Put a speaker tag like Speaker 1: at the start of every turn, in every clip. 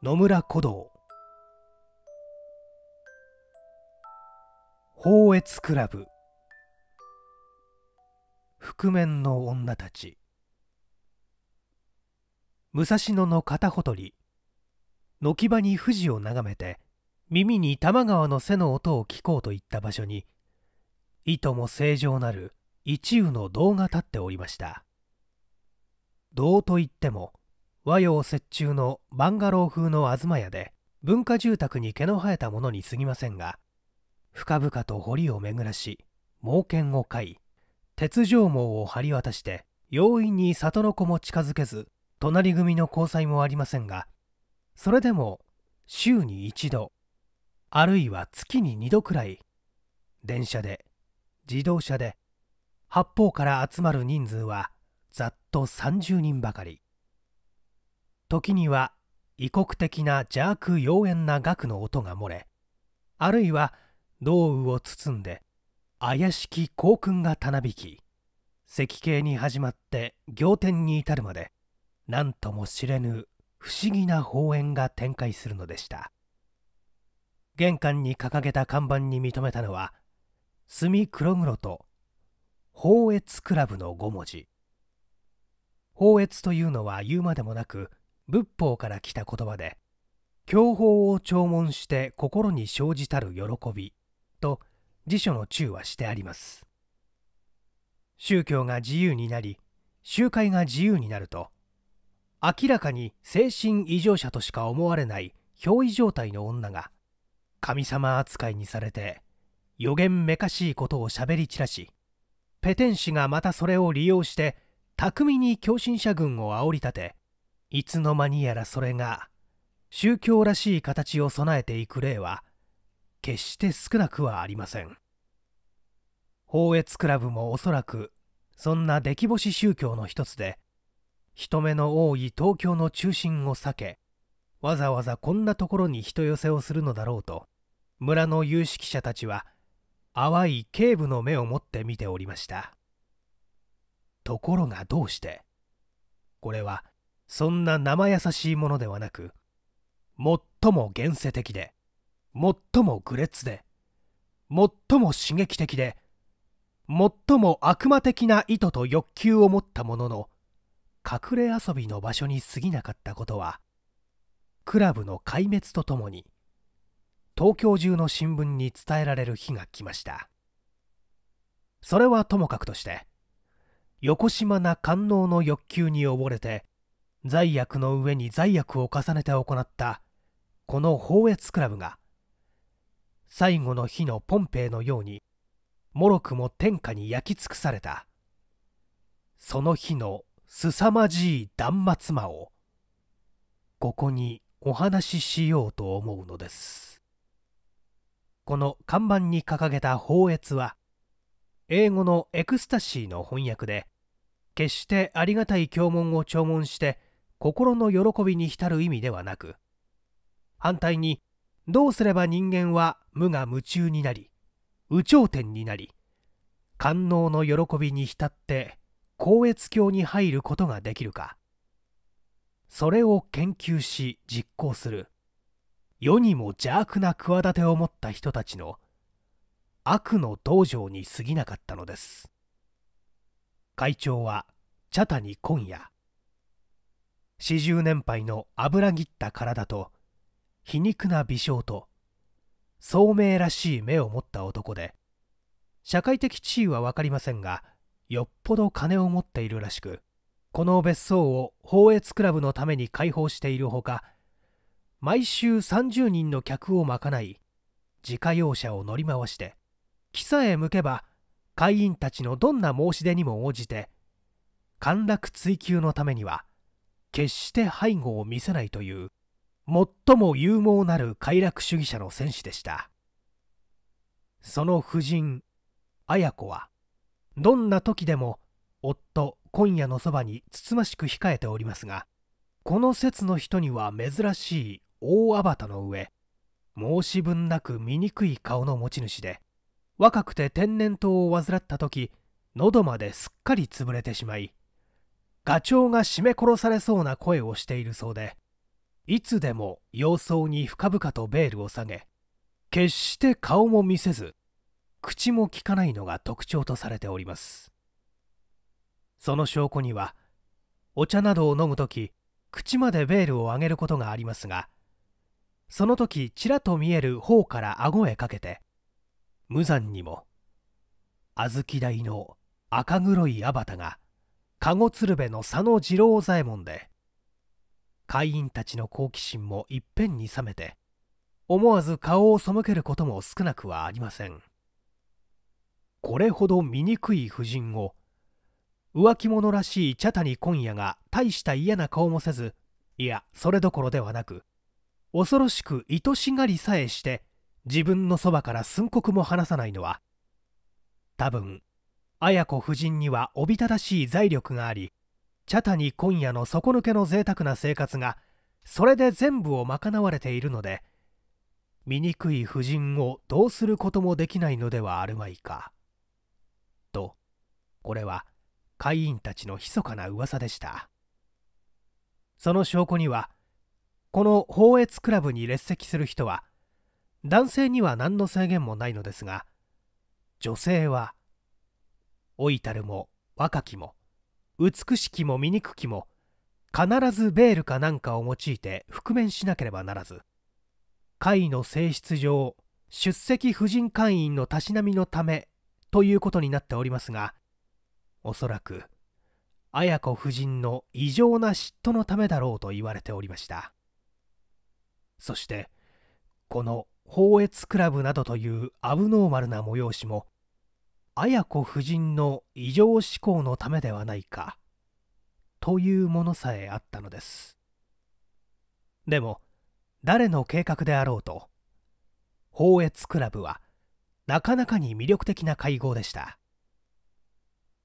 Speaker 1: 野村古道宝越クラブ覆面の女たち武蔵野の片ほとり軒場に富士を眺めて耳に多摩川の背の音を聞こうといった場所にいとも正常なる一羽の胴が立っておりました胴といっても和洋折衷のバンガロー風の東屋で文化住宅に毛の生えたものに過ぎませんが深々と堀を巡らし猛犬を飼い鉄条網を張り渡して容易に里の子も近づけず隣組の交際もありませんがそれでも週に一度あるいは月に2度くらい電車で自動車で八方から集まる人数はざっと30人ばかり。時には異国的な邪悪妖艶な額の音が漏れあるいは道雨を包んで怪しき校訓がたなびき石形に始まって仰天に至るまで何とも知れぬ不思議な法演が展開するのでした玄関に掲げた看板に認めたのは墨黒黒と放越クラブの5文字放越というのは言うまでもなく仏法から来た言葉で教法を聴聞して心に生じたる喜びと辞書の注はしてあります宗教が自由になり集会が自由になると明らかに精神異常者としか思われない憑依状態の女が神様扱いにされて予言めかしいことをしゃべり散らしペテン師がまたそれを利用して巧みに狂信者軍を煽り立ていつの間にやらそれが宗教らしい形を備えていく例は決して少なくはありません法越クラブもおそらくそんな出来星宗教の一つで人目の多い東京の中心を避けわざわざこんなところに人寄せをするのだろうと村の有識者たちは淡い警部の目を持って見ておりましたところがどうしてこれはそんな生優しいものではなく最も現世的で最も愚劣で最も刺激的で最も悪魔的な意図と欲求を持ったものの隠れ遊びの場所に過ぎなかったことはクラブの壊滅とともに東京中の新聞に伝えられる日が来ましたそれはともかくとして横島な官能の欲求に溺れて罪悪の上に罪悪を重ねて行ったこの放越クラブが最後の日のポンペイのようにもろくも天下に焼き尽くされたその日の凄まじい断末魔をここにお話ししようと思うのですこの看板に掲げた放越は英語のエクスタシーの翻訳で決してありがたい教文を聴聞して心の喜びに浸る意味ではなく反対にどうすれば人間は無が夢中になり有頂天になり官能の喜びに浸って光悦教に入ることができるかそれを研究し実行する世にも邪悪な企てを持った人たちの悪の道場に過ぎなかったのです会長は茶谷今夜四十年配の油ぎった体と皮肉な微笑と聡明らしい目を持った男で社会的地位は分かりませんがよっぽど金を持っているらしくこの別荘を宝越クラブのために開放しているほか毎週30人の客を賄い自家用車を乗り回して木さえ向けば会員たちのどんな申し出にも応じて陥落追求のためには決して背後を見せないという最も勇猛なる快楽主義者の戦士でしたその夫人綾子はどんな時でも夫今夜のそばにつつましく控えておりますがこの説の人には珍しい大アバタの上申し分なく醜い顔の持ち主で若くて天然痘を患った時喉まですっかり潰れてしまいガチョウが絞め殺されそうな声をしているそうでいつでも様相に深々とベールを下げ決して顔も見せず口も利かないのが特徴とされておりますその証拠にはお茶などを飲む時口までベールを上げることがありますがその時ちらと見える方から顎へかけて無残にも小豆大の赤黒いアバタが籠鶴瓶の佐野次郎左衛門で会員たちの好奇心もいっぺんに冷めて思わず顔を背けることも少なくはありませんこれほど醜い婦人を浮気者らしい茶谷今夜が大した嫌な顔もせずいやそれどころではなく恐ろしく愛しがりさえして自分のそばから寸刻も離さないのは多分綾子夫人にはおびただしい財力があり茶谷今夜の底抜けの贅沢な生活がそれで全部を賄われているので醜い夫人をどうすることもできないのではあるまいか。とこれは会員たちの密かな噂でしたその証拠にはこの放越クラブに列席する人は男性には何の制限もないのですが女性は老いたるも若きも美しきも醜きも必ずベールかなんかを用いて覆面しなければならず会の性質上出席婦人会員のたしなみのためということになっておりますがおそらく綾子夫人の異常な嫉妬のためだろうと言われておりましたそしてこの宝越クラブなどというアブノーマルな催しも綾子夫人の異常思考のためではないかというものさえあったのですでも誰の計画であろうと宝越クラブはなかなかに魅力的な会合でした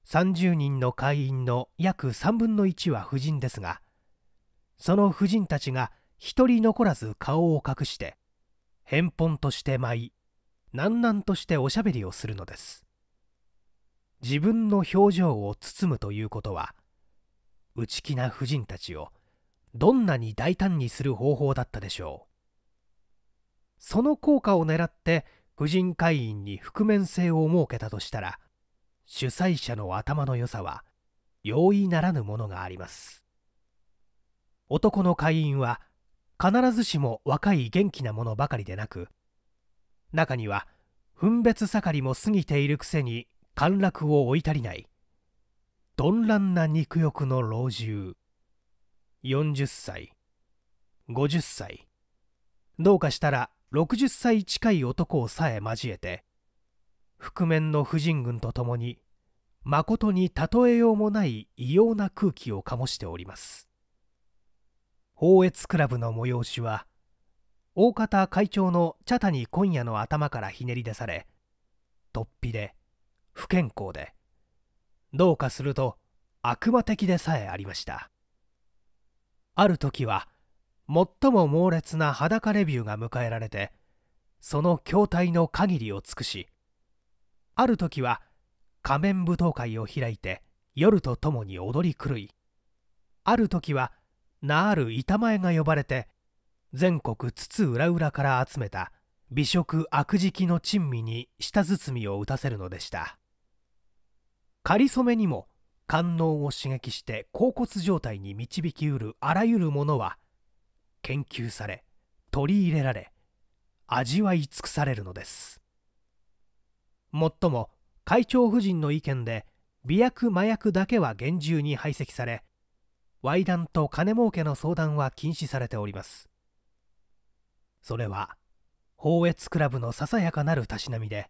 Speaker 1: 30人の会員の約3分の1は夫人ですがその夫人たちが一人残らず顔を隠して返本として舞い南々としておしゃべりをするのです自分の表情を包むということは内気な婦人たちをどんなに大胆にする方法だったでしょうその効果を狙って婦人会員に覆面性を設けたとしたら主催者の頭の良さは容易ならぬものがあります男の会員は必ずしも若い元気なものばかりでなく中には分別盛りも過ぎているくせに陥落を追い足りない鈍乱な肉欲の老中40歳50歳どうかしたら60歳近い男をさえ交えて覆面の婦人軍と共にまことに例えようもない異様な空気を醸しております宝越クラブの催しは大方会長の茶谷今夜の頭からひねり出され突飛で不健康でどうかすると悪魔的でさえありましたある時は最も猛烈な裸レビューが迎えられてその筐体の限りを尽くしある時は仮面舞踏会を開いて夜とともに踊り狂いある時は名ある板前が呼ばれて全国津々浦々から集めた美食悪食の珍味に舌包みを打たせるのでした仮初めにも官能を刺激して恍惚状態に導きうるあらゆるものは研究され取り入れられ味わい尽くされるのですもっとも会長夫人の意見で媚薬麻薬だけは厳重に排斥され賄談と金儲けの相談は禁止されておりますそれは放越クラブのささやかなるたしなみで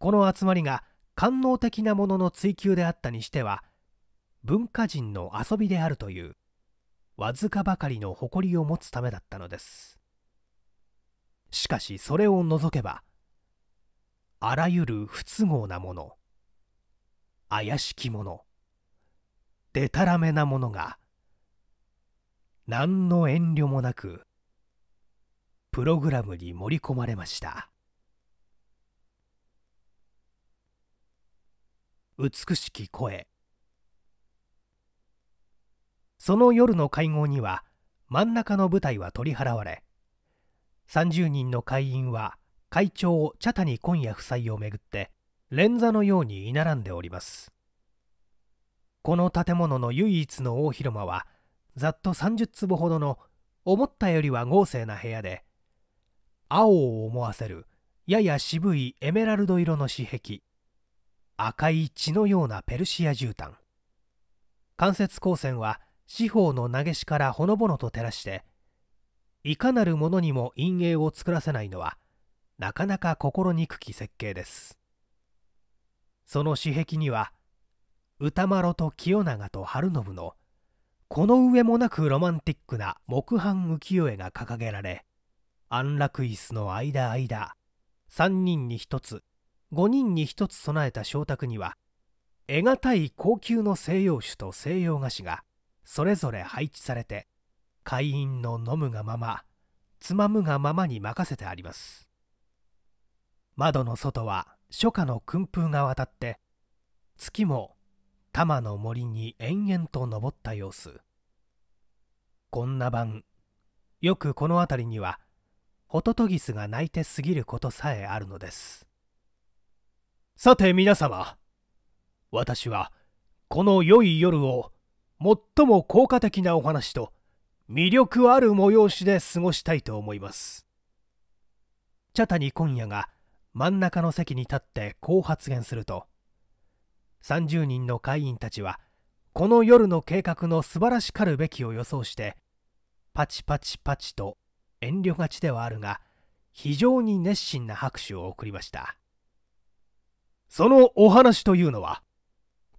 Speaker 1: この集まりが官能的なものの追求であったにしては文化人の遊びであるというわずかばかりの誇りを持つためだったのですしかしそれを除けばあらゆる不都合なもの怪しきものでたらめなものが何の遠慮もなくプログラムに盛り込まれました。美しき声その夜の会合には真ん中の舞台は取り払われ30人の会員は会長茶谷今夜夫妻をめぐって連座のように居並んでおりますこの建物の唯一の大広間はざっと30坪ほどの思ったよりは豪勢な部屋で青を思わせるやや渋いエメラルド色の紙壁赤い血のようなペルシア絨毯間接光線は四方の投げしからほのぼのと照らしていかなるものにも陰影を作らせないのはなかなか心にくき設計ですその紙壁には歌丸と清永と春信のこの上もなくロマンティックな木版浮世絵が掲げられ安楽椅子の間間3人に1つ5人に1つ備えた食卓には得難い高級の西洋酒と西洋菓子がそれぞれ配置されて会員の飲むがままつまむがままに任せてあります窓の外は初夏の訓風が渡って月も多摩の森に延々と登った様子こんな晩よくこの辺りにはホトトギスが鳴いて過ぎることさえあるのですさて皆様、私はこの良い夜を最も効果的なお話と魅力ある催しで過ごしたいと思います。茶谷今夜が真ん中の席に立ってこう発言すると、30人の会員たちはこの夜の計画の素晴らしかるべきを予想して、パチパチパチと遠慮がちではあるが、非常に熱心な拍手を送りました。そのお話というのは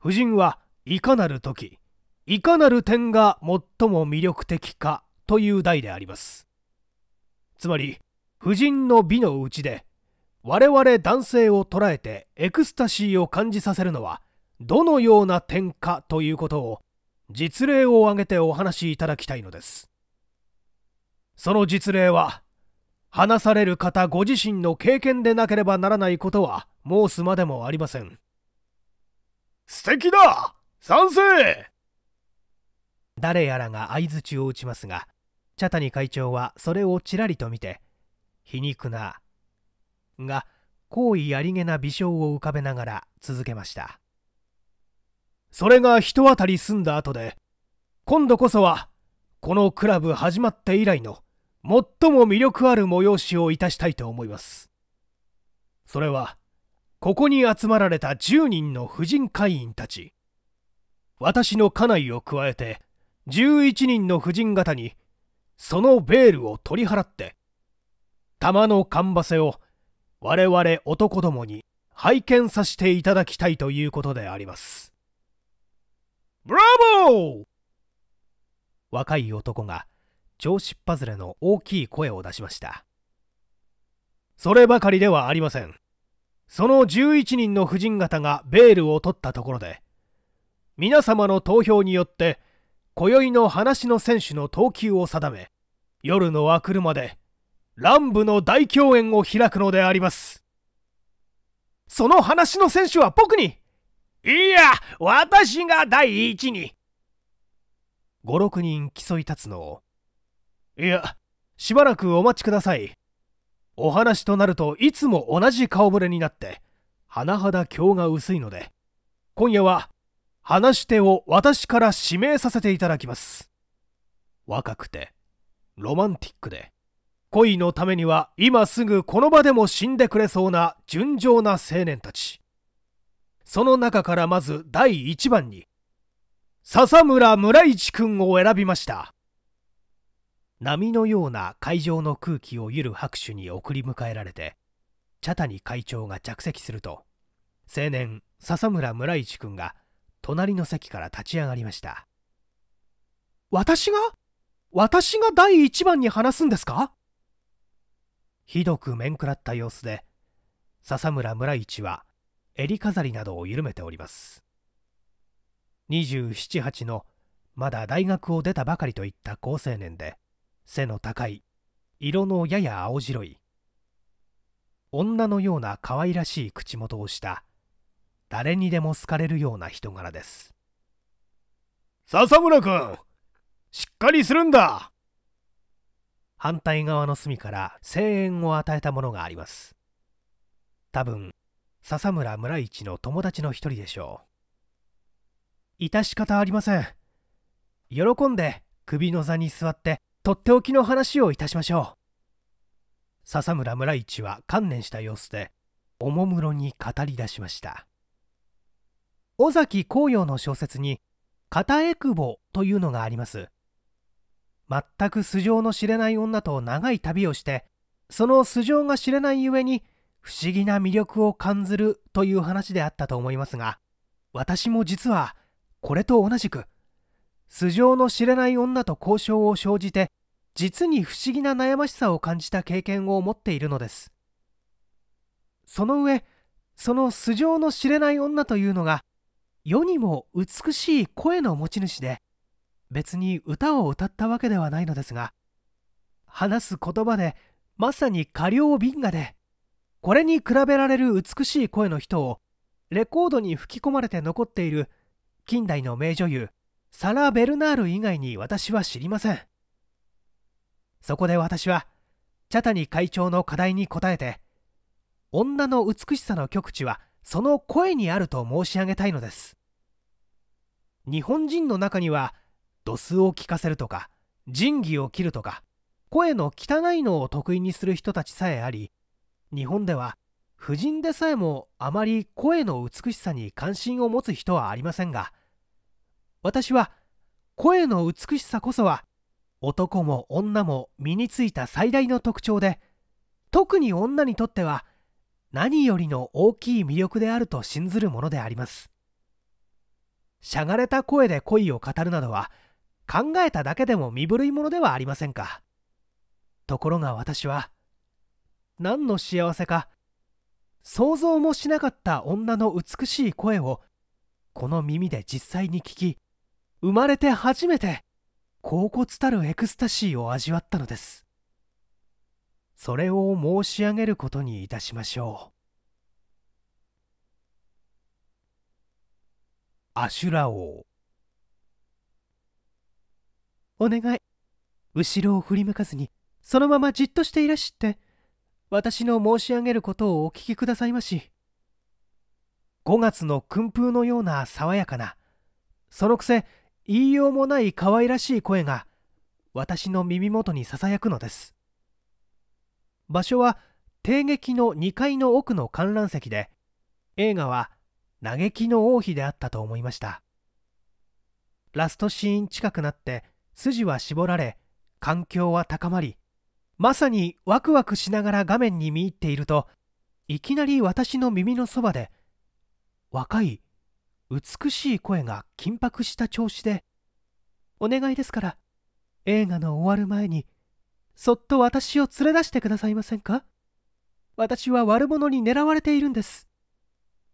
Speaker 1: 夫人はいかなる時いかなる点が最も魅力的かという題でありますつまり夫人の美のうちで我々男性を捉えてエクスタシーを感じさせるのはどのような点かということを実例を挙げてお話しいただきたいのですその実例は話される方ご自身の経験でなければならないことは申すまでもありません素敵だ賛成誰やらが相槌を打ちますが茶谷会長はそれをちらりと見て皮肉なが好意ありげな微笑を浮かべながら続けましたそれが人当たり済んだ後で今度こそはこのクラブ始まって以来の最も魅力ある催しをいたしたいと思います。それは、ここに集まられた10人の婦人会員たち、私の家内を加えて11人の婦人方に、そのベールを取り払って、玉のかんばせを我々男どもに拝見させていただきたいということであります。ブラボー若い男が調子っぱずれの大きい声を出しましたそればかりではありませんその11人の婦人方がベールを取ったところで皆様の投票によって今宵の話の選手の投球を定め夜の明くるまで乱舞の大共演を開くのでありますその話の選手は僕にいや私が第一に56人競い立つのをいや、しばらくお待ちください。お話となるといつも同じ顔ぶれになって、甚だ今日が薄いので、今夜は話し手を私から指名させていただきます。若くて、ロマンティックで、恋のためには今すぐこの場でも死んでくれそうな純情な青年たち。その中からまず第1番に、笹村村一君を選びました。波のような会場の空気をゆる拍手に送り迎えられて茶谷会長が着席すると青年笹村村一君が隣の席から立ち上がりました私が私が第一番に話すんですかひどく面食らった様子で笹村村一は襟飾りなどを緩めております278のまだ大学を出たばかりといった好青年で背の高い色のやや青白い女のような可愛らしい口元をした誰にでも好かれるような人柄です笹村君しっかりするんだ反対側の隅から声援を与えたものがあります多分笹村村一の友達の一人でしょう致し方ありません喜んで首の座に座ってとっておきの話をいたしましょう笹村村一は観念した様子でおもむろに語り出しました尾崎紅葉の小説に「片えくぼ」というのがあります全く素性の知れない女と長い旅をしてその素性が知れないゆえに不思議な魅力を感じるという話であったと思いますが私も実はこれと同じく素性の知れない女と交渉を生じて実に不思議な悩ましさを感じた経験を持っているのですその上その素性の知れない女というのが世にも美しい声の持ち主で別に歌を歌ったわけではないのですが話す言葉でまさに過量敏感でこれに比べられる美しい声の人をレコードに吹き込まれて残っている近代の名女優サラ・ベルナール以外に私は知りませんそこで私は茶谷会長の課題に答えて女の美しさの極致はその声にあると申し上げたいのです日本人の中には度数を聞かせるとか仁義を切るとか声の汚いのを得意にする人たちさえあり日本では婦人でさえもあまり声の美しさに関心を持つ人はありませんが私は声の美しさこそは男も女も身についた最大の特徴で特に女にとっては何よりの大きい魅力であると信ずるものでありますしゃがれた声で恋を語るなどは考えただけでも身震いものではありませんかところが私は何の幸せか想像もしなかった女の美しい声をこの耳で実際に聞き生まれて初めて恍惚たるエクスタシーを味わったのですそれを申し上げることにいたしましょうアシュラ王お願い後ろを振り向かずにそのままじっとしていらっしゃって私の申し上げることをお聞きくださいまし5月の薫風のような爽やかなそのくせ言いようもない可愛らしい声が私の耳元にささやくのです場所は帝劇の2階の奥の観覧席で映画は嘆きの王妃であったと思いましたラストシーン近くなって筋は絞られ環境は高まりまさにワクワクしながら画面に見入っているといきなり私の耳のそばで若い美しい声が緊迫した調子で「お願いですから映画の終わる前にそっと私を連れ出してくださいませんか私は悪者に狙われているんです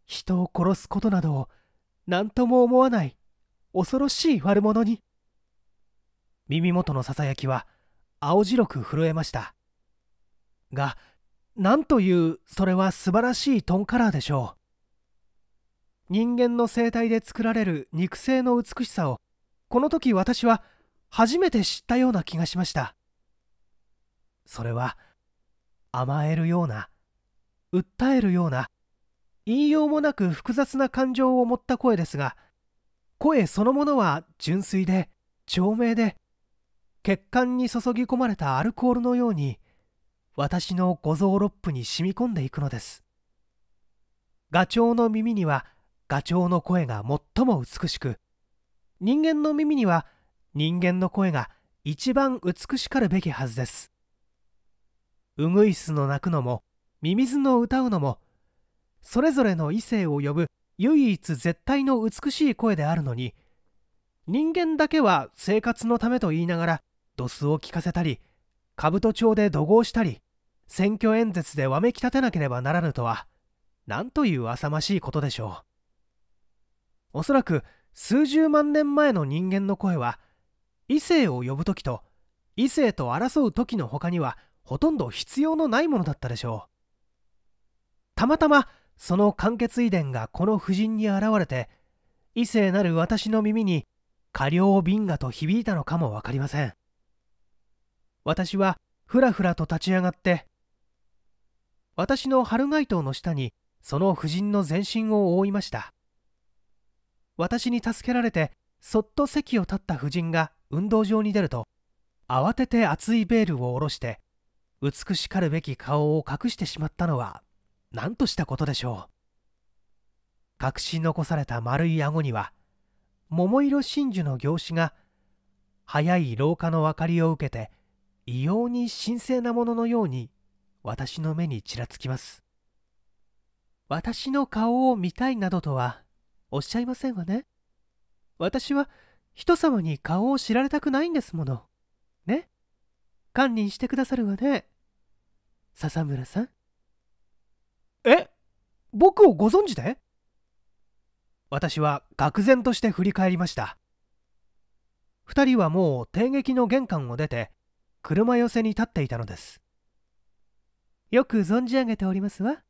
Speaker 1: 人を殺すことなどを何とも思わない恐ろしい悪者に耳元のささやきは青白く震えましたがなんというそれは素晴らしいトンカラーでしょう人間の生態で作られる肉声の美しさをこの時私は初めて知ったような気がしましたそれは甘えるような訴えるような言いようもなく複雑な感情を持った声ですが声そのものは純粋で長命で血管に注ぎ込まれたアルコールのように私の五臓六腑に染み込んでいくのですガチョウの耳にはガチョウの声が最も美しく人間の耳には人間の声が一番美しかるべきはずですウグイスの鳴くのもミミズの歌うのもそれぞれの異性を呼ぶ唯一絶対の美しい声であるのに人間だけは生活のためと言いながらドスを聞かせたり兜町で怒号したり選挙演説でわめき立てなければならぬとはなんという浅ましいことでしょう。おそらく数十万年前の人間の声は異性を呼ぶ時と異性と争う時の他にはほとんど必要のないものだったでしょうたまたまその間欠遺伝がこの婦人に現れて異性なる私の耳に過量瓶河と響いたのかも分かりません私はふらふらと立ち上がって私の春街灯の下にその婦人の全身を覆いました私に助けられてそっと席を立った夫人が運動場に出ると慌てて厚いベールを下ろして美しかるべき顔を隠してしまったのは何としたことでしょう隠し残された丸い顎には桃色真珠の行子が早い廊下の明かりを受けて異様に神聖なもののように私の目にちらつきます私の顔を見たいなどとはおっしゃいませんわね私は人様に顔を知られたくないんですものね堪忍してくださるわね笹村さんえ僕をご存知で私は愕然として振り返りました2人はもう帝劇の玄関を出て車寄せに立っていたのですよく存じ上げておりますわ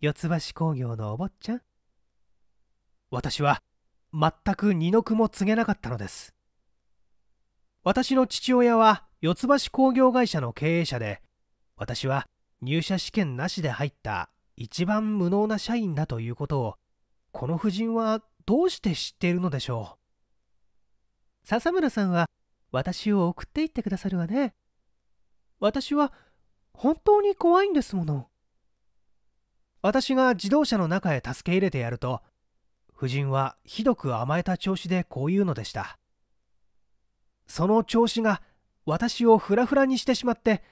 Speaker 1: 四ツ橋工業のお坊ちゃん私は全く二の句も告げなかったのです私の父親は四ツ橋工業会社の経営者で私は入社試験なしで入った一番無能な社員だということをこの夫人はどうして知っているのでしょう笹村さんは私を送っていってくださるわね私は本当に怖いんですもの私が自動車の中へ助け入れてやると夫人はひどく甘えた調子でこう言うのでしたその調子が私をフラフラにしてしまって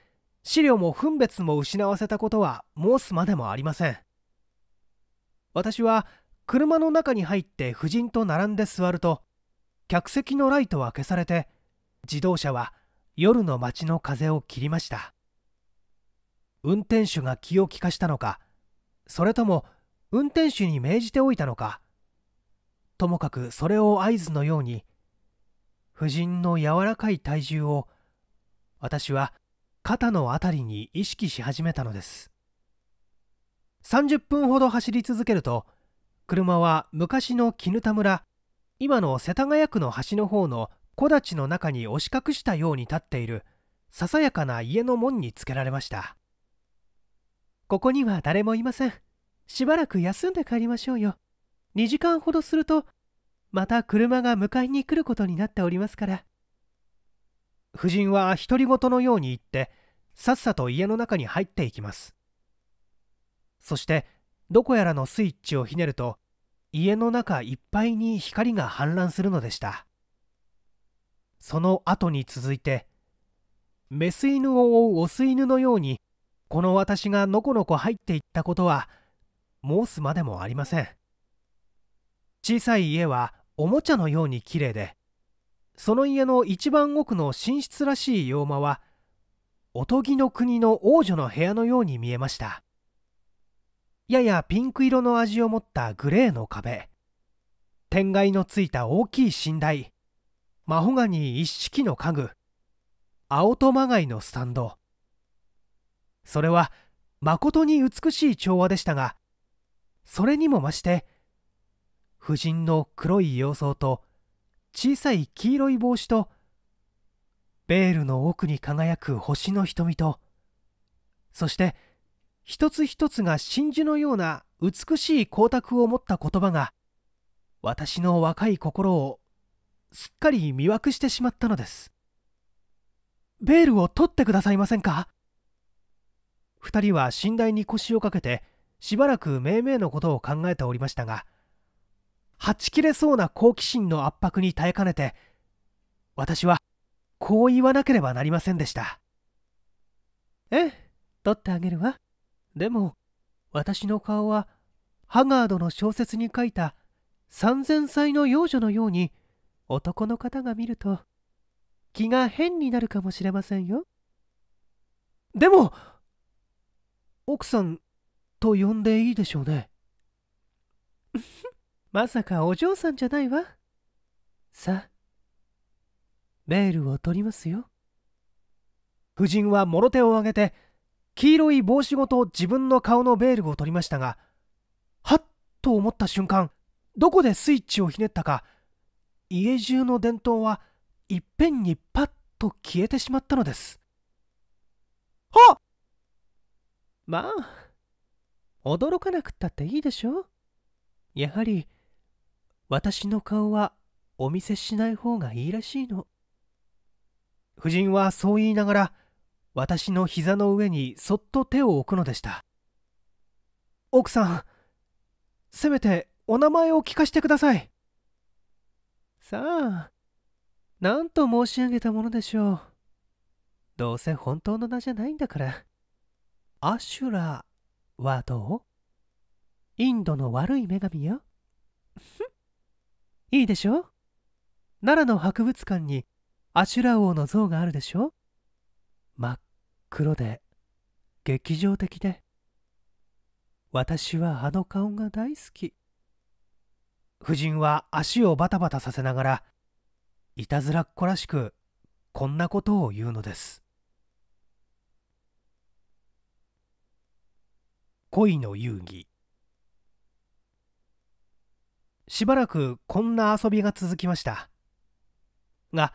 Speaker 1: 資料も分別も失わせたことは申すまでもありません私は車の中に入って夫人と並んで座ると客席のライトは消されて自動車は夜の街の風を切りました運転手が気を利かしたのかそれとも運転手に命じておいたのかともかくそれを合図のように夫人の柔らかい体重を私は肩の辺りに意識し始めたのです30分ほど走り続けると車は昔の絹田村今の世田谷区の端の方の木立の中に押し隠したように立っているささやかな家の門につけられましたここには誰もいませんしばらく休んで帰りましょうよ2時間ほどするとまた車が迎えに来ることになっておりますから夫人は独り言のように言ってさっさと家の中に入っていきますそしてどこやらのスイッチをひねると家の中いっぱいに光が氾濫するのでしたその後に続いてメス犬を追うオス犬のようにこの私がのこのこ入っていったことは申すまでもありません小さい家はおもちゃのように綺麗でその家の一番奥の寝室らしい洋間はおとぎの国の王女の部屋のように見えましたややピンク色の味を持ったグレーの壁天蓋のついた大きい寝台マホガニ一式の家具青とまがいのスタンドそれはまことに美しい調和でしたがそれにも増して婦人の黒い洋装と小さい黄色い帽子とベールの奥に輝く星の瞳とそして一つ一つが真珠のような美しい光沢を持った言葉が私の若い心をすっかり魅惑してしまったのですベールを取ってくださいませんか2人は寝台に腰をかけてしばらくめいめいのことを考えておりましたが「はち切れそうな好奇心の圧迫に耐えかねて私はこう言わなければなりませんでしたええ取ってあげるわでも私の顔はハガードの小説に書いた3000歳の幼女のように男の方が見ると気が変になるかもしれませんよでも奥さんと呼んでいいでしょうねまさかお嬢さんじゃないわ。さあ、ベールを取りますよ。夫人はもろ手を挙げて、黄色い帽子ごと自分の顔のベールを取りましたが、はっと思った瞬間、どこでスイッチをひねったか、家中の伝統はいっぺんにパッと消えてしまったのです。はっまあ、驚かなくったっていいでしょやはり、私の顔はお見せしない方がいいらしいの。夫人はそう言いながら、私の膝の上にそっと手を置くのでした。奥さん、せめてお名前を聞かせてください。さあ、何と申し上げたものでしょう。どうせ本当の名じゃないんだから。アシュラはどうインドの悪い女神よ。いいでしょ奈良の博物館にアシュラ王の像があるでしょ真っ黒で劇場的で私はあの顔が大好き夫人は足をバタバタさせながらいたずらっ子らしくこんなことを言うのです恋の遊戯しばらくこんな遊びが続きましたが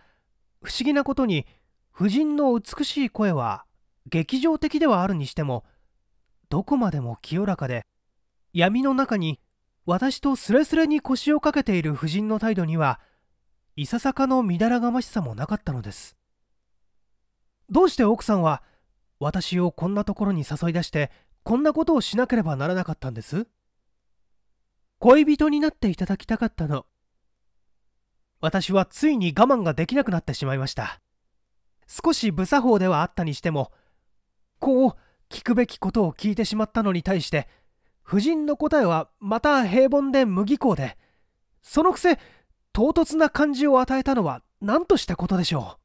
Speaker 1: 不思議なことに夫人の美しい声は劇場的ではあるにしてもどこまでも清らかで闇の中に私とすれすれに腰をかけている夫人の態度にはいささかのみだらがましさもなかったのですどうして奥さんは私をこんなところに誘い出してこんなことをしなければならなかったんです恋人になっていただきたかったの。私はついに我慢ができなくなってしまいました。少し無作法ではあったにしても、こう聞くべきことを聞いてしまったのに対して、夫人の答えはまた平凡で無技巧で、そのくせ、唐突な感じを与えたのは何としたことでしょ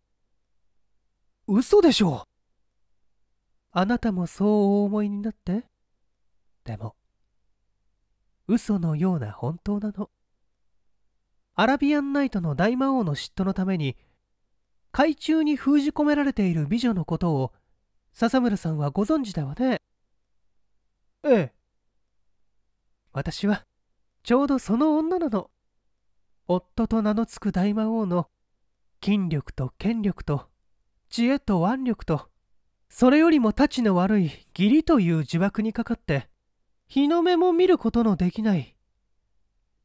Speaker 1: う。嘘でしょう。あなたもそうお思いになってでも嘘のような本当なのアラビアンナイトの大魔王の嫉妬のために海中に封じ込められている美女のことを笹村さんはご存知だわねええ私はちょうどその女なの夫と名の付く大魔王の筋力と権力と知恵と腕力とそれよりも太刀の悪い義理という呪縛にかかって日の目も見ることのできない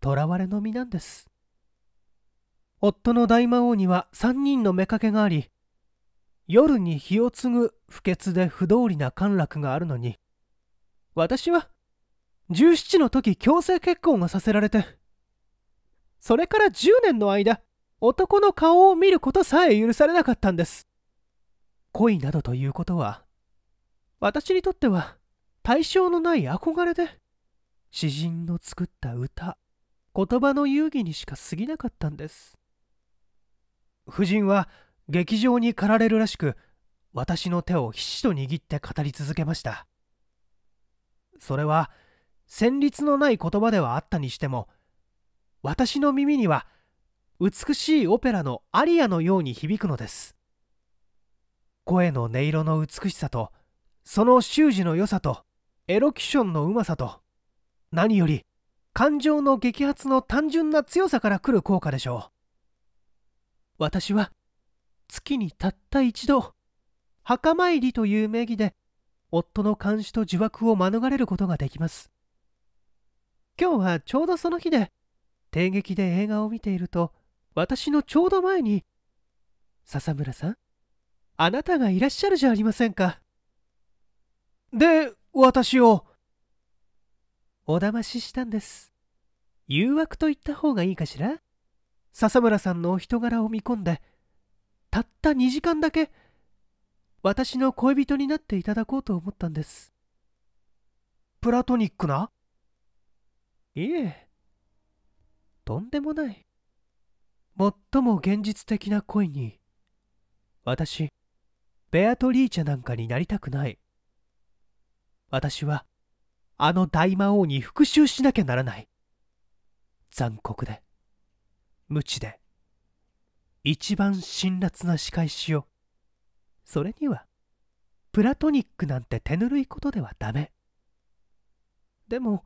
Speaker 1: 囚われの身なんです夫の大魔王には3人の妾があり夜に日を継ぐ不潔で不道理な陥落があるのに私は17の時強制結婚がさせられてそれから10年の間男の顔を見ることさえ許されなかったんです恋などということは私にとっては対象のない憧れで詩人の作った歌言葉の遊戯にしか過ぎなかったんです夫人は劇場に駆られるらしく私の手をひしと握って語り続けましたそれは旋律のない言葉ではあったにしても私の耳には美しいオペラのアリアのように響くのです声の音色の美しさとその習字の良さとエロキションのうまさと何より感情の激発の単純な強さから来る効果でしょう私は月にたった一度墓参りという名義で夫の監視と呪縛を免れることができます今日はちょうどその日で帝劇で映画を見ていると私のちょうど前に笹村さんあなたがいらっしゃるじゃありませんかで、私を。お騙ししたんです。誘惑と言った方がいいかしら笹村さんのお人柄を見込んで、たった2時間だけ、私の恋人になっていただこうと思ったんです。プラトニックないえ、とんでもない。最も現実的な恋に、私、ベアトリーチェなんかになりたくない。私はあの大魔王に復讐しなきゃならない残酷で無知で一番辛辣な仕返しをそれにはプラトニックなんて手ぬるいことではダメでも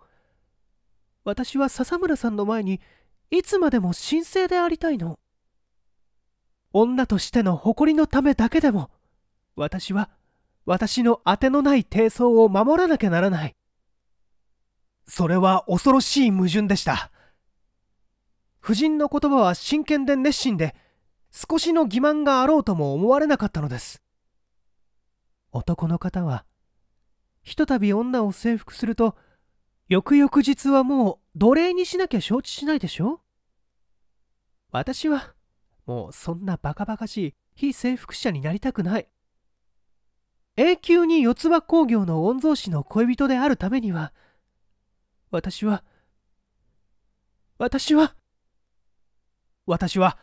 Speaker 1: 私は笹村さんの前にいつまでも神聖でありたいの女としての誇りのためだけでも私は私の当てのない低層を守らなきゃならない。それは恐ろしい矛盾でした。夫人の言葉は真剣で熱心で、少しの欺瞞があろうとも思われなかったのです。男の方は、ひとたび女を征服すると、翌々日はもう奴隷にしなきゃ承知しないでしょ私は、もうそんなバカバカしい非征服者になりたくない。永久に四つ葉工業の御曹司の恋人であるためには、私は、私は、私は、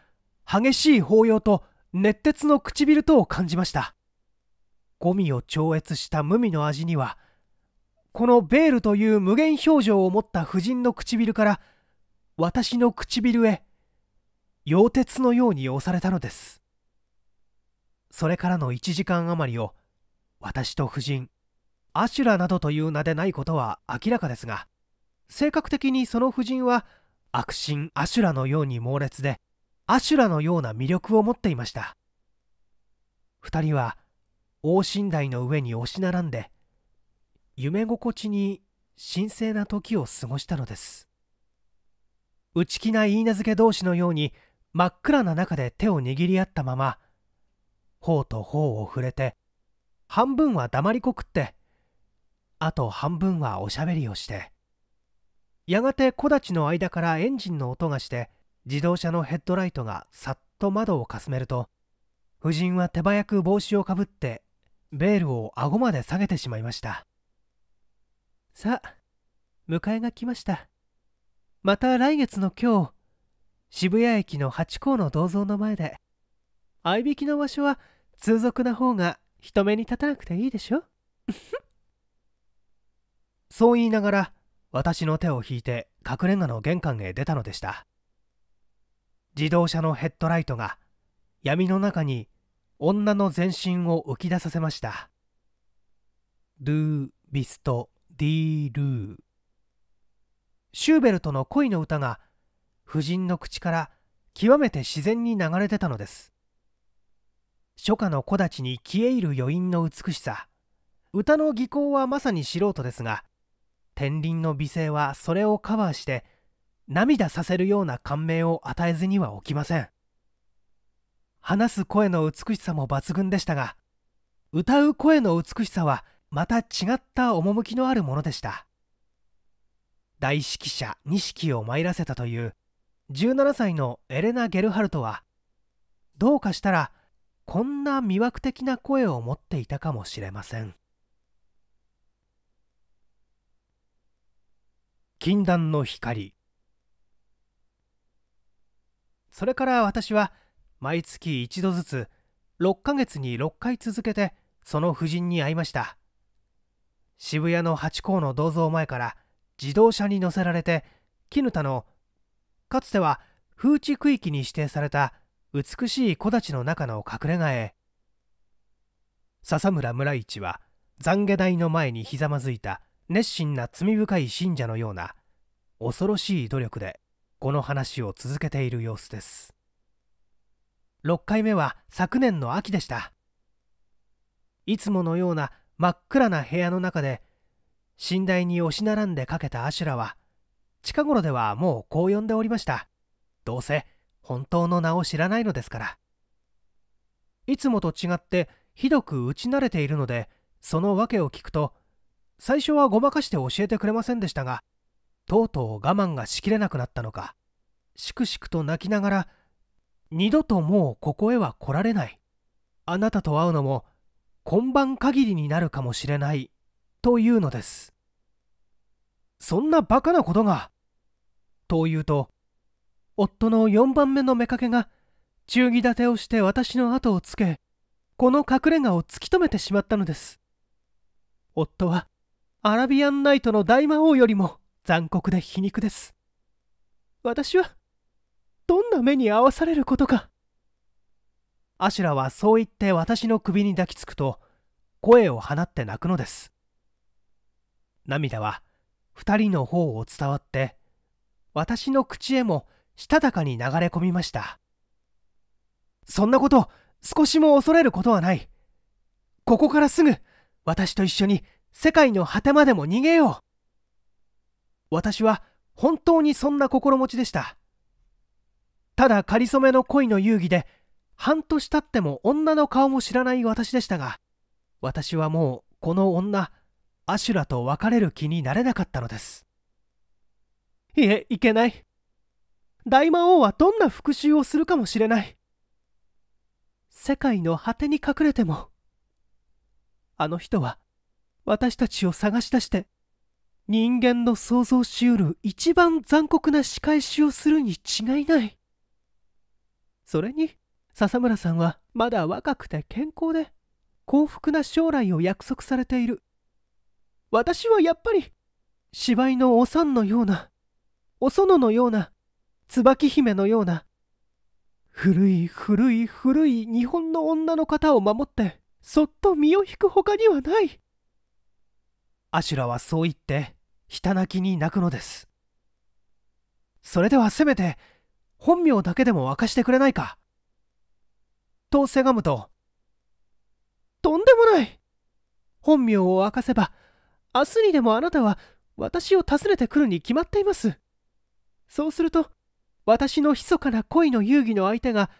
Speaker 1: 激しい抱擁と熱鉄の唇とを感じました。ゴミを超越した無味の味には、このベールという無限表情を持った夫人の唇から、私の唇へ、溶鉄のように押されたのです。それからの1時間余りを、私と夫人アシュラなどという名でないことは明らかですが性格的にその夫人は悪神アシュラのように猛烈でアシュラのような魅力を持っていました2人は大寝台の上に押し並んで夢心地に神聖な時を過ごしたのです内気な言い名付け同士のように真っ暗な中で手を握り合ったまま頬と頬を触れて半分は黙りこくってあと半分はおしゃべりをしてやがて木立の間からエンジンの音がして自動車のヘッドライトがさっと窓をかすめると夫人は手早く帽子をかぶってベールを顎まで下げてしまいましたさあ迎えが来ましたまた来月の今日渋谷駅の八甲の銅像の前で合いびきの場所は通俗な方が人目に立たなくていいでしょ そう言いながら私の手を引いて隠れ家の玄関へ出たのでした自動車のヘッドライトが闇の中に女の全身を浮き出させましたルー・ビスト・ディー・ルーシューベルトの恋の歌が夫人の口から極めて自然に流れ出たのです初夏の木立に消え入る余韻の美しさ歌の技巧はまさに素人ですが天輪の美声はそれをカバーして涙させるような感銘を与えずには起きません話す声の美しさも抜群でしたが歌う声の美しさはまた違った趣のあるものでした大指揮者錦を参らせたという17歳のエレナ・ゲルハルトはどうかしたらこんな魅惑的な声を持っていたかもしれません禁断の光それから私は毎月一度ずつ6ヶ月に6回続けてその夫人に会いました渋谷のハチ公の銅像前から自動車に乗せられて絹田のかつては風致区域に指定された美しい木立の中の隠れ家へ笹村村一は懺悔台の前にひざまずいた熱心な罪深い信者のような恐ろしい努力でこの話を続けている様子です6回目は昨年の秋でしたいつものような真っ暗な部屋の中で寝台に押し並んでかけたアシュラは近頃ではもうこう呼んでおりましたどうせ本当の名を知らないのですからいつもと違ってひどく打ち慣れているのでその訳を聞くと最初はごまかして教えてくれませんでしたがとうとう我慢がしきれなくなったのかしくしくと泣きながら「二度ともうここへは来られない」「あなたと会うのも今晩限りになるかもしれない」というのですそんなバカなことがと言うと夫の4番目の妾が忠義立てをして私の後をつけこの隠れ家を突き止めてしまったのです夫はアラビアンナイトの大魔王よりも残酷で皮肉です私はどんな目に遭わされることかアシュラはそう言って私の首に抱きつくと声を放って泣くのです涙は2人の方を伝わって私の口へもしたたかに流れ込みましたそんなこと少しも恐れることはないここからすぐ私と一緒に世界の果てまでも逃げよう私は本当にそんな心持ちでしたただかりそめの恋の遊戯で半年経っても女の顔も知らない私でしたが私はもうこの女アシュラと別れる気になれなかったのですいえいけない大魔王はどんな復讐をするかもしれない世界の果てに隠れてもあの人は私たちを探し出して人間の想像しうる一番残酷な仕返しをするに違いないそれに笹村さんはまだ若くて健康で幸福な将来を約束されている私はやっぱり芝居のお産のようなお園のような椿姫のような古い古い古い日本の女の方を守ってそっと身を引くほかにはないアシュラはそう言ってひた泣きに泣くのですそれではせめて本名だけでも明かしてくれないかとせがむととんでもない本名を明かせば明日にでもあなたは私を訪ねてくるに決まっていますそうすると私の密かな恋の遊戯の相手が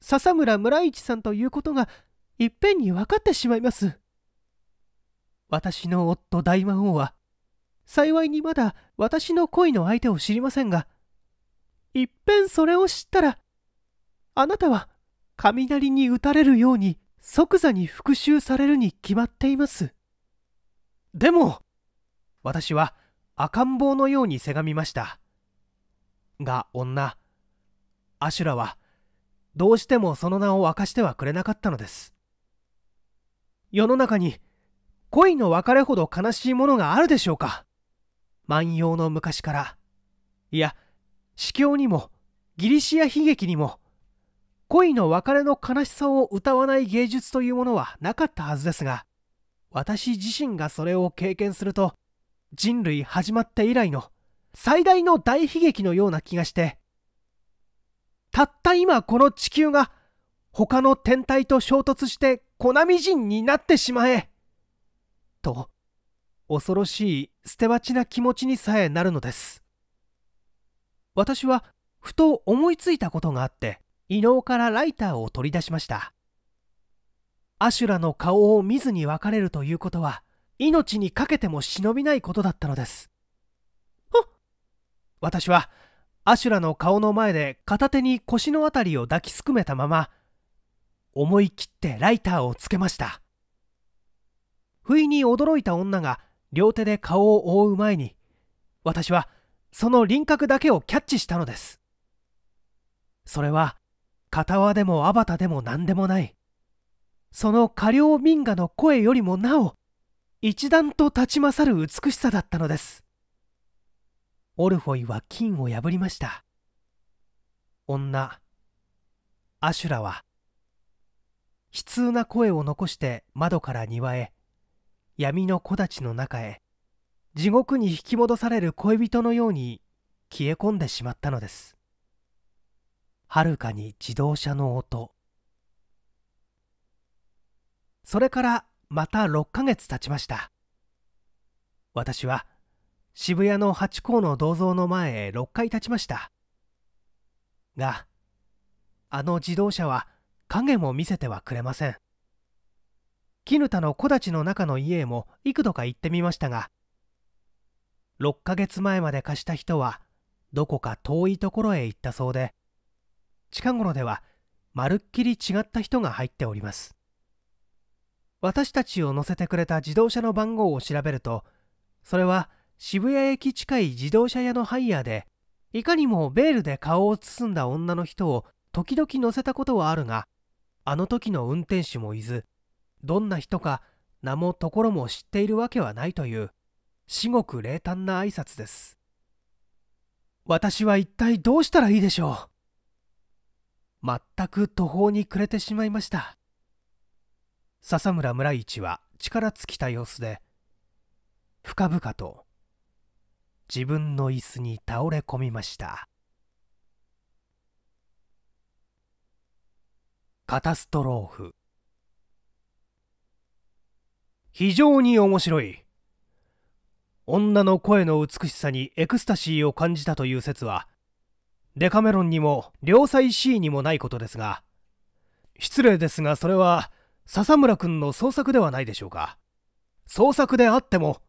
Speaker 1: 笹村村一さんということがいっぺんに分かってしまいます私の夫大魔王は幸いにまだ私の恋の相手を知りませんがいっぺんそれを知ったらあなたは雷に打たれるように即座に復讐されるに決まっていますでも私は赤ん坊のようにせがみましたが女アシュラはどうしてもその名を明かしてはくれなかったのです世の中に恋の別れほど悲しいものがあるでしょうか万葉の昔からいや司教にもギリシア悲劇にも恋の別れの悲しさを歌わない芸術というものはなかったはずですが私自身がそれを経験すると人類始まって以来の最大の大悲劇のような気がして、たった今この地球が他の天体と衝突してコナミ人になってしまえと、恐ろしい捨て鉢な気持ちにさえなるのです。私はふと思いついたことがあって、異能からライターを取り出しました。アシュラの顔を見ずに別れるということは、命にかけても忍びないことだったのです。私はアシュラの顔の前で片手に腰の辺りを抱きすくめたまま思い切ってライターをつけました不意に驚いた女が両手で顔を覆う前に私はその輪郭だけをキャッチしたのですそれは片輪でもアバタでも何でもないその過料民家の声よりもなお一段と立ち勝る美しさだったのですオルフォイは金を破りました女アシュラは悲痛な声を残して窓から庭へ闇の木立の中へ地獄に引き戻される恋人のように消え込んでしまったのですはるかに自動車の音それからまた6ヶ月経ちました私は渋谷の八甲の銅像の前へ6回立ちましたがあの自動車は影も見せてはくれません絹田の木立の中の家へも幾度か行ってみましたが6ヶ月前まで貸した人はどこか遠いところへ行ったそうで近頃ではまるっきり違った人が入っております私たちを乗せてくれた自動車の番号を調べるとそれは「渋谷駅近い自動車屋のハイヤーでいかにもベールで顔を包んだ女の人を時々乗せたことはあるがあの時の運転手もいずどんな人か名もところも知っているわけはないという至極冷淡な挨拶です私は一体どうしたらいいでしょう全く途方に暮れてしまいました笹村村一は力尽きた様子で深々と自分の椅子に倒れ込みましたカタストローフ非常に面白い女の声の美しさにエクスタシーを感じたという説はデカメロンにも良妻 C にもないことですが失礼ですがそれは笹村君の創作ではないでしょうか創作であっても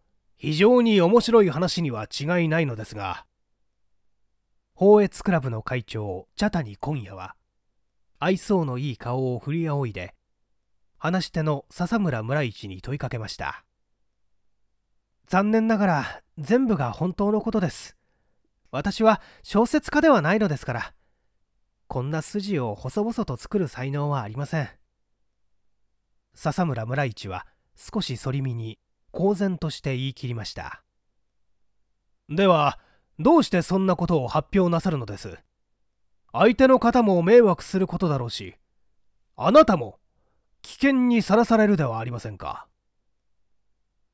Speaker 1: 非常に面白い話には違いないのですが放越クラブの会長茶谷今夜は愛想のいい顔を振りあおいで話し手の笹村村一に問いかけました残念ながら全部が本当のことです私は小説家ではないのですからこんな筋を細々と作る才能はありません笹村村一は少し反り身に公然として言い切りましたではどうしてそんなことを発表なさるのです相手の方も迷惑することだろうしあなたも危険にさらされるではありませんか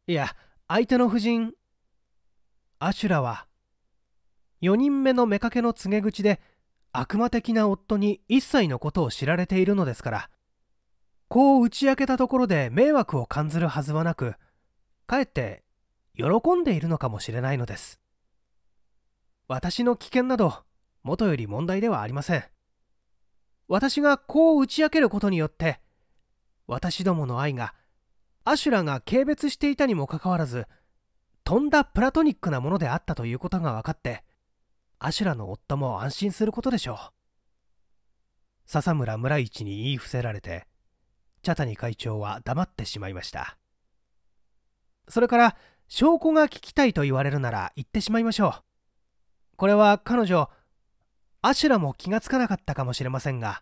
Speaker 1: いや相手の夫人アシュラは4人目の妾の告げ口で悪魔的な夫に一切のことを知られているのですからこう打ち明けたところで迷惑を感ずるはずはなくかえって喜んでいるのかもしれないのです私の危険など元より問題ではありません私がこう打ち明けることによって私どもの愛がアシュラが軽蔑していたにもかかわらずとんだプラトニックなものであったということが分かってアシュラの夫も安心することでしょう笹村村一に言い伏せられて茶谷会長は黙ってしまいましたそれから証拠が聞きたいと言われるなら言ってしまいましょうこれは彼女アシュラも気がつかなかったかもしれませんが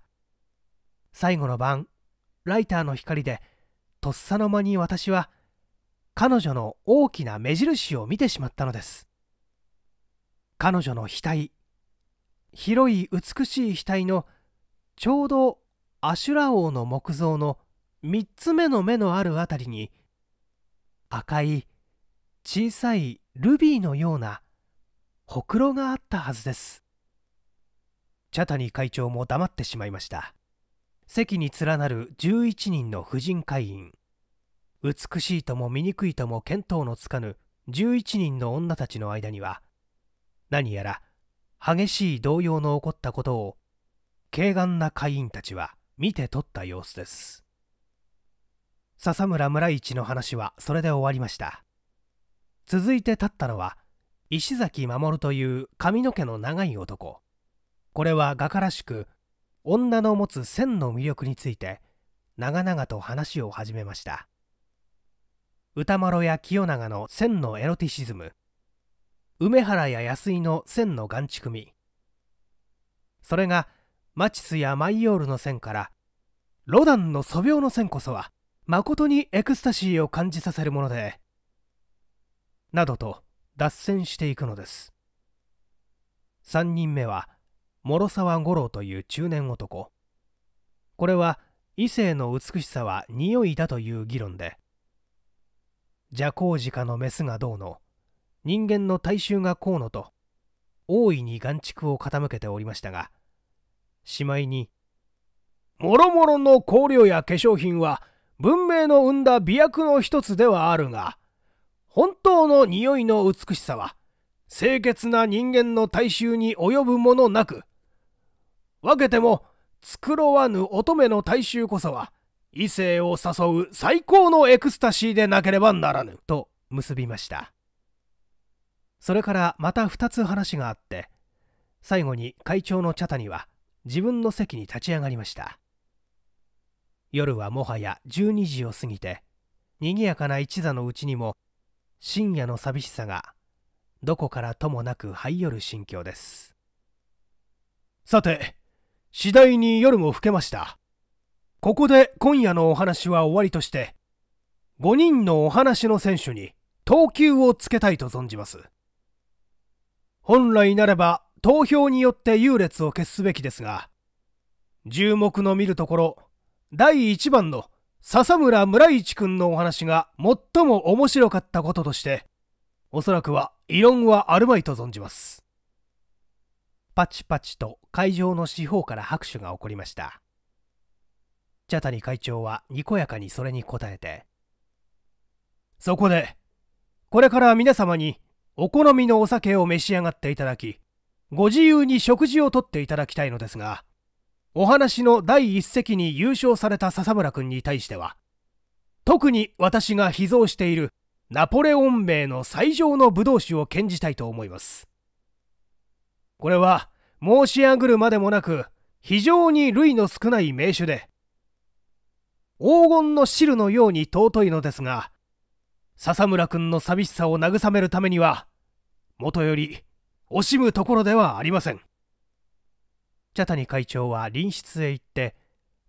Speaker 1: 最後の晩ライターの光でとっさの間に私は彼女の大きな目印を見てしまったのです彼女の額広い美しい額のちょうどアシュラ王の木像の3つ目の目のある辺りに赤い小さいルビーのようなほくろがあったはずです茶谷会長も黙ってしまいました席に連なる11人の婦人会員美しいとも醜いとも見当のつかぬ11人の女たちの間には何やら激しい動揺の起こったことを軽眼な会員たちは見て取った様子です笹村村一の話はそれで終わりました続いて立ったのは石崎守という髪の毛の長い男これは画家らしく女の持つ線の魅力について長々と話を始めました歌麿や清永の線のエロティシズム梅原や安井の線の眼畜みそれがマチスやマイオールの線からロダンの素描の線こそは誠にエクスタシーを感じさせるものでなどと脱線していくのです3人目は諸沢五郎という中年男これは異性の美しさは匂いだという議論で蛇行鹿のメスがどうの人間の体臭がこうのと大いに眼畜を傾けておりましたがしまいに「もろもろの香料や化粧品は文明の生んだ美薬の一つではあるが、本当の匂いの美しさは、清潔な人間の大衆に及ぶものなく、分けても、繕わぬ乙女の大衆こそは、異性を誘う最高のエクスタシーでなければならぬ、と結びました。それからまた2つ話があって、最後に会長の茶谷は自分の席に立ち上がりました。夜はもはや12時を過ぎて賑やかな一座のうちにも深夜の寂しさがどこからともなく這い寄る心境ですさて次第に夜も更けましたここで今夜のお話は終わりとして5人のお話の選手に等級をつけたいと存じます本来ならば投票によって優劣を決すべきですが、注目の見るところ、第1番の笹村村一くんのお話が最も面白かったこととして、おそらくは異論はあるまいと存じます。パチパチと会場の四方から拍手が起こりました。茶谷会長はにこやかにそれに応えて、そこで、これから皆様にお好みのお酒を召し上がっていただき、ご自由に食事をとっていただきたいのですが、お話の第一席に優勝された笹村君に対しては、特に私が秘蔵しているナポレオン名の最上の武道酒を献じたいと思います。これは申し上ぐるまでもなく、非常に類の少ない名手で、黄金の汁のように尊いのですが、笹村君の寂しさを慰めるためには、もとより惜しむところではありません。茶谷会長は隣室へ行って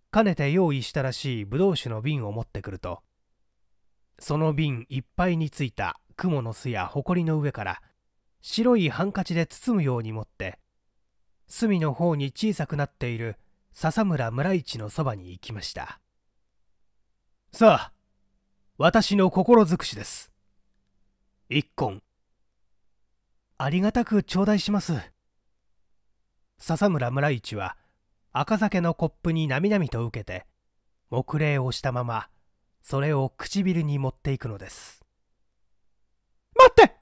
Speaker 1: かねて用意したらしいブドウ酒の瓶を持ってくるとその瓶いっぱいについた雲の巣や埃の上から白いハンカチで包むように持って隅の方に小さくなっている笹村村一のそばに行きましたさあ私の心尽くしです一根ありがたく頂戴します笹村村一は赤酒のコップになみなみと受けて黙礼をしたままそれを唇に持っていくのです待って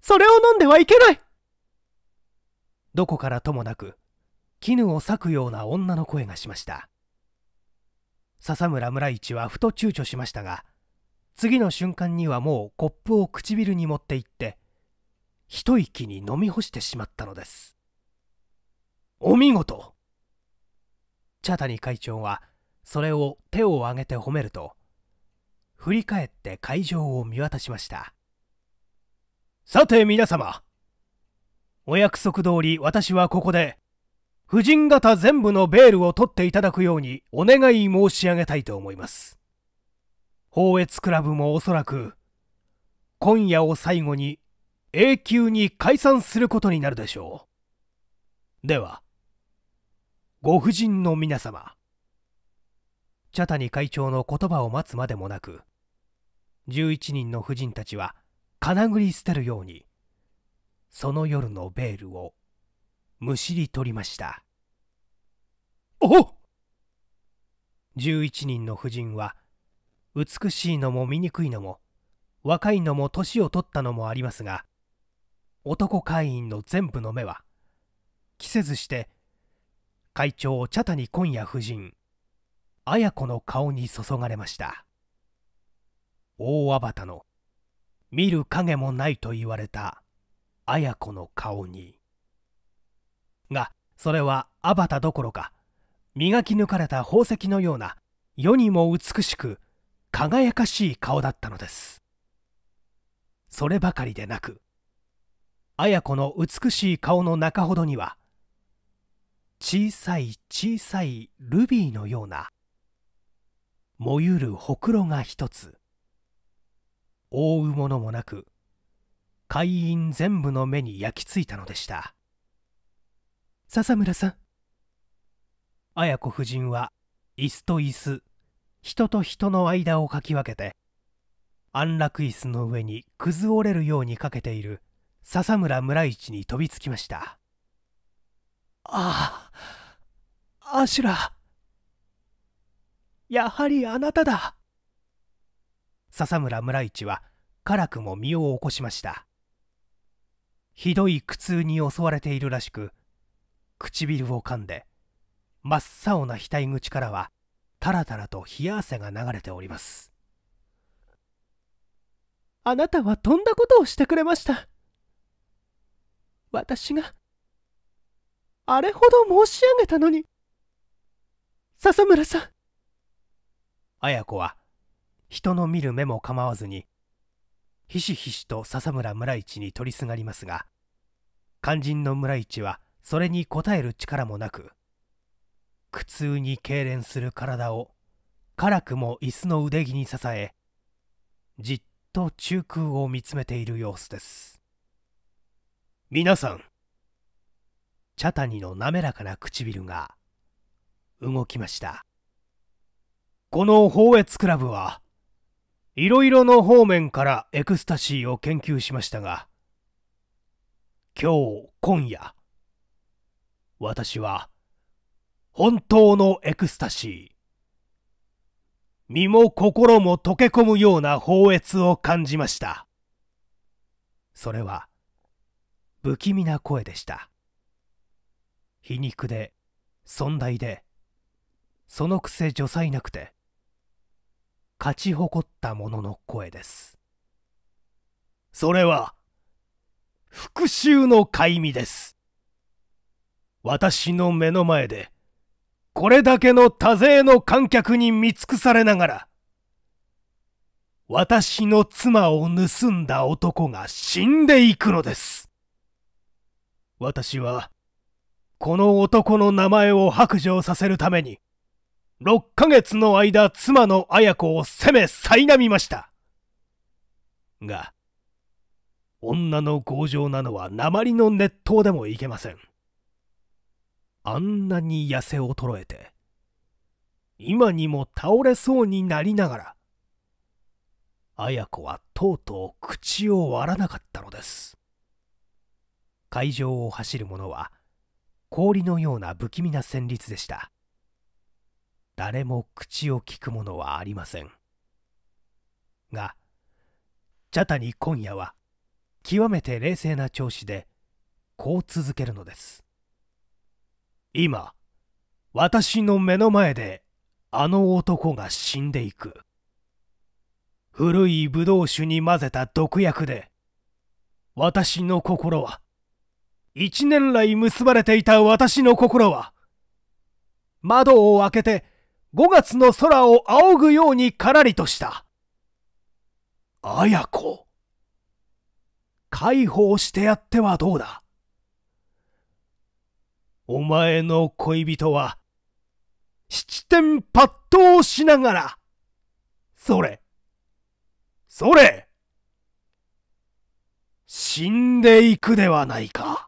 Speaker 1: それを飲んではいけないどこからともなく絹を裂くような女の声がしました笹村村一はふと躊躇しましたが次の瞬間にはもうコップを唇に持っていって一息に飲み干してしまったのですお見事茶谷会長はそれを手を挙げて褒めると振り返って会場を見渡しましたさて皆様お約束通り私はここで婦人方全部のベールを取っていただくようにお願い申し上げたいと思います宝越クラブもおそらく今夜を最後に永久に解散することになるでしょうではご婦人の皆様茶谷会長の言葉を待つまでもなく11人の婦人たちはかなぐり捨てるようにその夜のベールをむしり取りましたお11人の婦人は美しいのも醜いのも若いのも年を取ったのもありますが男会員の全部の目は着せずして会長茶谷今夜夫人綾子の顔に注がれました大アバタの見る影もないと言われた綾子の顔にがそれはアバタどころか磨き抜かれた宝石のような世にも美しく輝かしい顔だったのですそればかりでなく綾子の美しい顔の中ほどには小さい小さいルビーのようなもゆるほくろが一つ覆うものもなく会員全部の目に焼き付いたのでした笹村さん綾子夫人は椅子と椅子人と人の間をかき分けて安楽椅子の上に崩れるようにかけている笹村村一に飛びつきましたああ、アシュラ。やはりあなただ。笹村村一は、辛くも身を起こしました。ひどい苦痛に襲われているらしく、唇を噛んで、真っ青な額口からは、たらたらと冷や汗が流れております。あなたはとんだことをしてくれました。私があれほど申し上げたのに笹村さん綾子は人の見る目も構わずにひしひしと笹村村一に取りすがりますが肝心の村一はそれに応える力もなく苦痛に痙攣する体を辛くも椅子の腕着に支えじっと中空を見つめている様子です皆さん茶谷の滑らかな唇が動きましたこの宝越クラブはいろいろの方面からエクスタシーを研究しましたが今日今夜私は本当のエクスタシー身も心も溶け込むような放越を感じましたそれは不気味な声でした皮肉で尊大でそのくせ除災なくて勝ち誇った者の声ですそれは復讐の戒みです私の目の前でこれだけの多勢の観客に見尽くされながら私の妻を盗んだ男が死んでいくのです私はこの男の名前を白状させるために、6ヶ月の間妻の綾子を責め苛みました。が、女の強情なのは鉛の熱湯でもいけません。あんなに痩せ衰えて、今にも倒れそうになりながら、綾子はとうとう口を割らなかったのです。会場を走る者は、氷のような不気味な旋律でした誰も口をきくものはありませんが茶谷今夜は極めて冷静な調子でこう続けるのです今私の目の前であの男が死んでいく古いブドウ酒に混ぜた毒薬で私の心は一年来結ばれていた私の心は、窓を開けて五月の空を仰ぐようにからりとした。綾子。解放してやってはどうだ。お前の恋人は、七点抜刀しながら、それ、それ、死んでいくではないか。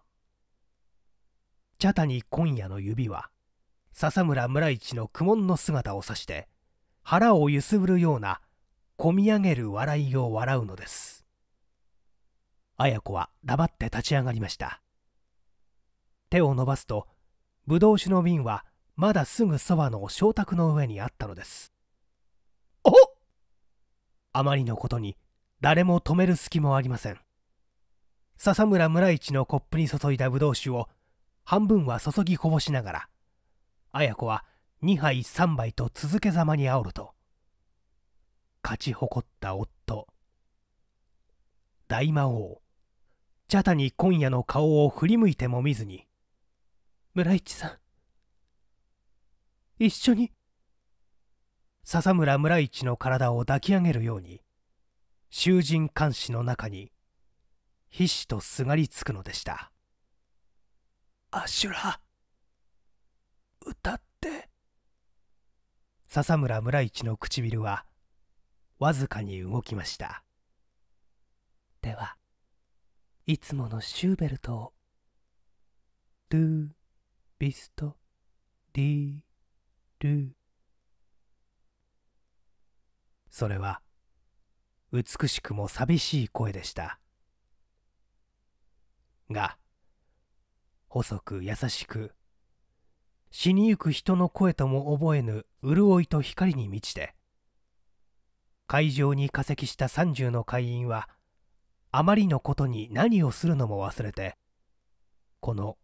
Speaker 1: 茶谷今夜の指は笹村村一の苦悶の姿を指して腹を揺すぶるようなこみ上げる笑いを笑うのです綾子は黙って立ち上がりました手を伸ばすとぶどう酒の瓶はまだすぐそばの小卓の上にあったのですおあまりのことに誰も止める隙もありません笹村村一のコップに注いだぶどう酒を半分は注ぎこぼしながら綾子は2杯3杯と続けざまに煽ると勝ち誇った夫大魔王茶谷今夜の顔を振り向いても見ずに「村市さん一緒に」笹村村市の体を抱き上げるように囚人監視の中にひしとすがりつくのでした。アシュラ歌って笹村村一の唇はわずかに動きましたではいつものシューベルトをドゥビストディルそれは美しくも寂しい声でしたが細く優しく死にゆく人の声とも覚えぬ潤いと光に満ちて会場に化石した30の会員はあまりのことに何をするのも忘れてこの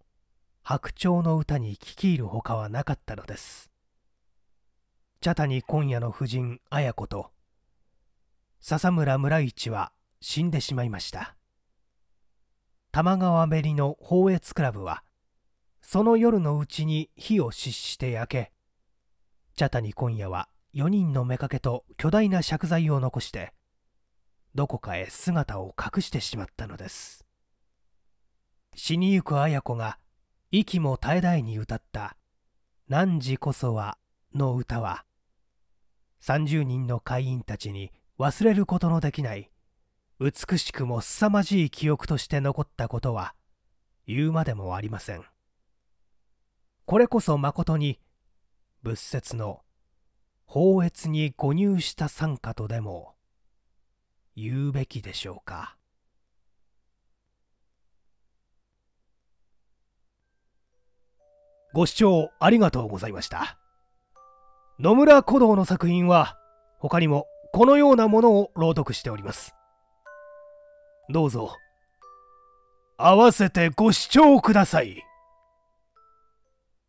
Speaker 1: 白鳥の歌に聞き入るほかはなかったのです茶谷今夜の夫人綾子と笹村村一は死んでしまいました玉川べりの宝越クラブはその夜のうちに火を失して焼け茶谷今夜は4人の妾と巨大な借財を残してどこかへ姿を隠してしまったのです死にゆく綾子が息も絶え絶えに歌った「何時こそは」の歌は30人の会員たちに忘れることのできない美しくも凄まじい記憶として残ったことは言うまでもありませんこれこそまことに仏説の法悦に誤入した参加とでも言うべきでしょうかご視聴ありがとうございました野村古道の作品は他にもこのようなものを朗読しておりますどうぞ合わせてご視聴ください